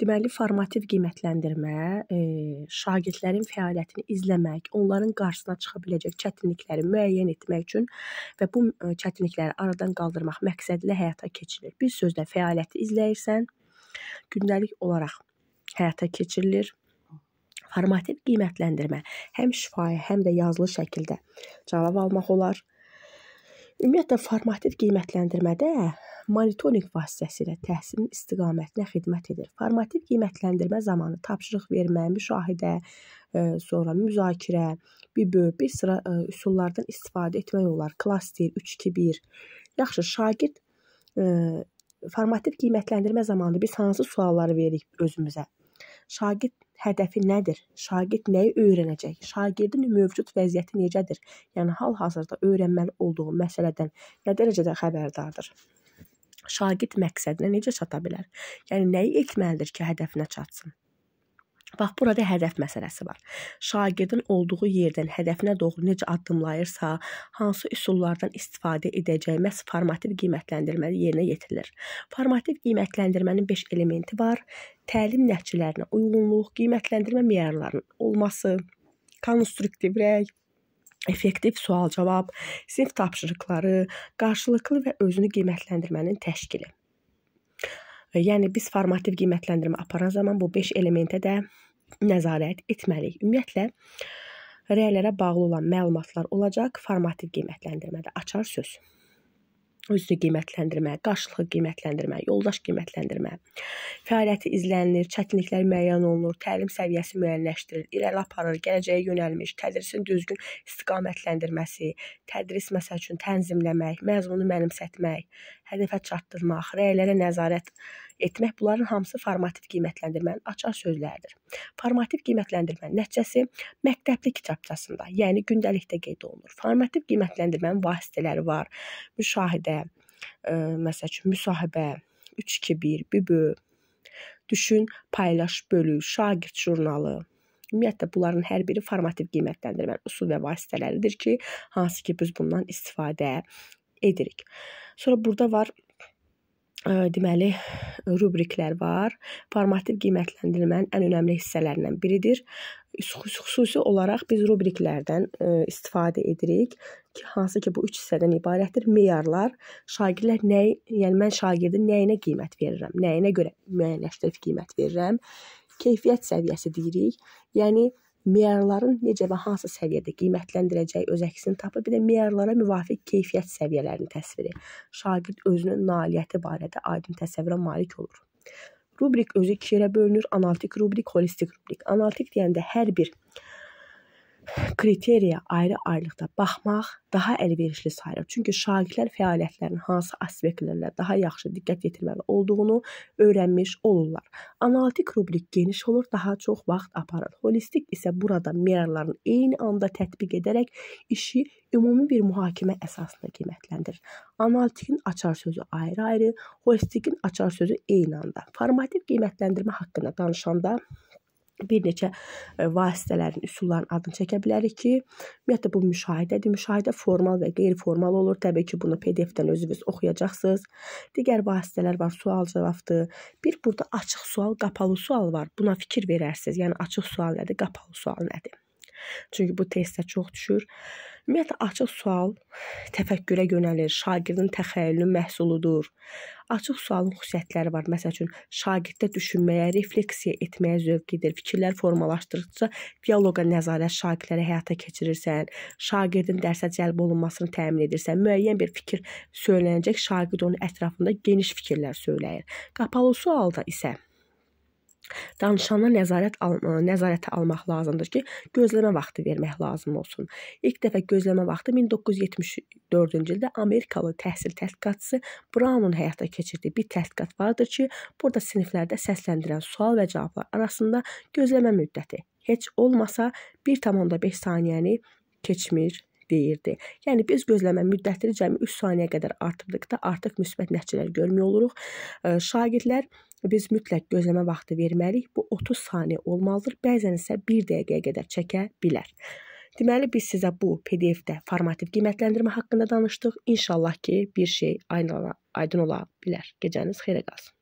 Deməli, formativ qiymətləndirmə e, şagirdlərin fəaliyyətini izləmək, onların qarşısına çıxa biləcək çətinlikləri müəyyən etmək üçün və bu e, çətinlikləri aradan qaldırmaq məqsədilə həyata keçirilir. Bir sözlə fəaliyyəti izləyirsən, gündəlik olaraq həyata keçirilir. Formativ qiymətləndirmə həm şifahi, həm də yazılı şəkildə cavab almaq olar. Ümumiyyətlə formativ qiymətləndirmədə monitorinq vasitəsilə təhsilin istiqamətinə xidmət edir. Formativ qiymətləndirmə zamanı tapşırıq vermə, müşahidə, e, sonra müzakirə, bübü, bir sıra e, üsullardan istifadə etmək olar. Klaster 3-2-1. Yaxşı, şagird e, formativ qiymətləndirmə zamanı biz hansı sualları veririk özümüzə? Şagird hədəfi nədir? Şagird nəyi öyrənəcək? Şagirdin mövcud vəziyyəti necədir? Yəni hal-hazırda öyrənməli olduğu məsələdən nə dərəcədə xəbərdardır? Şagird məqsədinə necə çata bilər? Yəni nəyi etməlidir ki, hədəfinə çatsın? Bax burada hədəf məsələsi var. Şagirdin olduğu yerdən hədəfinə doğru necə addımlayırsa, hansı üsullardan istifadə edəcəyi məs formativ qiymətləndirmə yerinə yetirilir. Formativ qiymətləndirmənin 5 elementi var təlim nəticələrinə uyğunluq, qiymətləndirmə meyarlarının olması, konstruktiv rəy, effektiv sual-cavab, sinif tapşırıqları, qarşılıqlı və özünü qiymətləndirmənin təşkili. Yəni biz formativ qiymətləndirmə aparan zaman bu 5 elementə də nəzarət etməliyik. Ümumiyyətlə rəylərə bağlı olan məlumatlar olacaq formativ qiymətləndirmədə açar söz özünü qiymətləndirmə, qarşılığı qiymətləndirmə, yoldaş qiymətləndirmə. Fəaliyyəti izlənilir, çətinliklər müəyyən olunur, təlim səviyyəsi müəyyənləşdirilir, irəli aparır, gələcəyə yönəlmiş, tədrisin düzgün istiqamətləndirməsi, tədris məsəl üçün tənzimləmək, məzmunu mənimsətmək, hədəfə çatdırmaq, rəylərə nəzarət etmək bunların hamısı formativ qiymətləndirmənin açar sözləridir. Formativ qiymətləndirmənin nəticəsi məktəbli kitabçasında, yəni gündəlikdə qeyd olunur. Formativ qiymətləndirmənin vasitələri var. Müşahidə, e, məsəl üçün müsahibə, 3-2-1, bübü, düşün, paylaş, bölüş, şagird jurnalı, Ümumiyyətlə bunların hər biri formativ qiymətləndirmə üsul və vasitələridir ki, hansı ki biz bundan istifadə edirik. Sonra burada var deməli rubriklər var. Formativ qiymətləndirmənin ən önəmli hissələrindən biridir. Xüsusi olaraq biz rubriklərdən istifadə edirik ki, hansı ki bu 3 hissədən ibarətdir. Meyarlar şagirdlər nəyi, yəni mən şagirdin nəyinə qiymət verirəm, nəyinə görə müəyyənləşdirib qiymət verirəm. Keyfiyyət səviyyəsi deyirik. Yəni meyarların necə və hansı səviyyədə qiymətləndirəcəyi öz əksini tapır. Bir də meyarlara müvafiq keyfiyyət səviyyələrini təsviri. Şagird özünün nailiyyəti barədə aydın təsəvvürə malik olur. Rubrik özü iki yerə bölünür: analitik rubrik, holistik rubrik. Analitik deyəndə hər bir kriteriya ayrı-ayrılıqda baxmaq daha əlverişli sayılır. Çünki şagirdlər fəaliyyətlərinin hansı aspektlərlə daha yaxşı diqqət yetirməli olduğunu öyrənmiş olurlar. Analitik rubrik geniş olur, daha çox vaxt aparır. Holistik isə burada meyarların eyni anda tətbiq edərək işi ümumi bir mühakimə əsasında qiymətləndirir. Analitikin açar sözü ayrı-ayrı, holistikin açar sözü eyni anda. Formativ qiymətləndirmə haqqında danışanda bir neçə e, vasitələrin, üsulların adını çəkə bilərik ki, ümumiyyətlə bu müşahidədir. Müşahidə formal və qeyri-formal olur. Təbii ki, bunu PDF-dən özünüz oxuyacaqsınız. Digər vasitələr var, sual-cavabdır. Bir burada açıq sual, qapalı sual var. Buna fikir verərsiniz. Yəni açıq sual nədir, qapalı sual nədir? Çünki bu testdə çox düşür. Ümumiyyətlə açıq sual təfəkkürə yönəlir, şagirdin təxəyyülünün məhsuludur. Açıq sualın xüsusiyyətləri var. Məsəl üçün, şagirddə düşünməyə, refleksiya etməyə zövqidir. Fikirlər formalaşdırdıqca dialoqa nəzarət şagirdləri həyata keçirirsən, şagirdin dərsə cəlb olunmasını təmin edirsən. Müəyyən bir fikir söylənəcək, şagird onun ətrafında geniş fikirlər söyləyir. Qapalı sualda isə Danışanı nəzarət al e, nəzarətə almaq lazımdır ki, gözləmə vaxtı vermək lazım olsun. İlk dəfə gözləmə vaxtı 1974-cü ildə Amerikalı təhsil tədqiqatçısı Brownun həyata keçirdiyi bir tədqiqat vardır ki, burada siniflərdə səsləndirən sual və cavablar arasında gözləmə müddəti heç olmasa 1.5 saniyəni keçmir deyirdi. Yəni biz gözləmə müddətini cəmi 3 saniyə qədər artırdıqda artıq müsbət nəticələr görmüş oluruq. E, şagirdlər biz mütləq gözləmə vaxtı verməliyik. Bu 30 saniyə olmalıdır. Bəzən isə 1 dəqiqəyə qədər çəkə bilər. Deməli biz sizə bu PDF-də formativ qiymətləndirmə haqqında danışdıq. İnşallah ki, bir şey aydın ola, aydın ola bilər. Gecəniz xeyrə qalsın.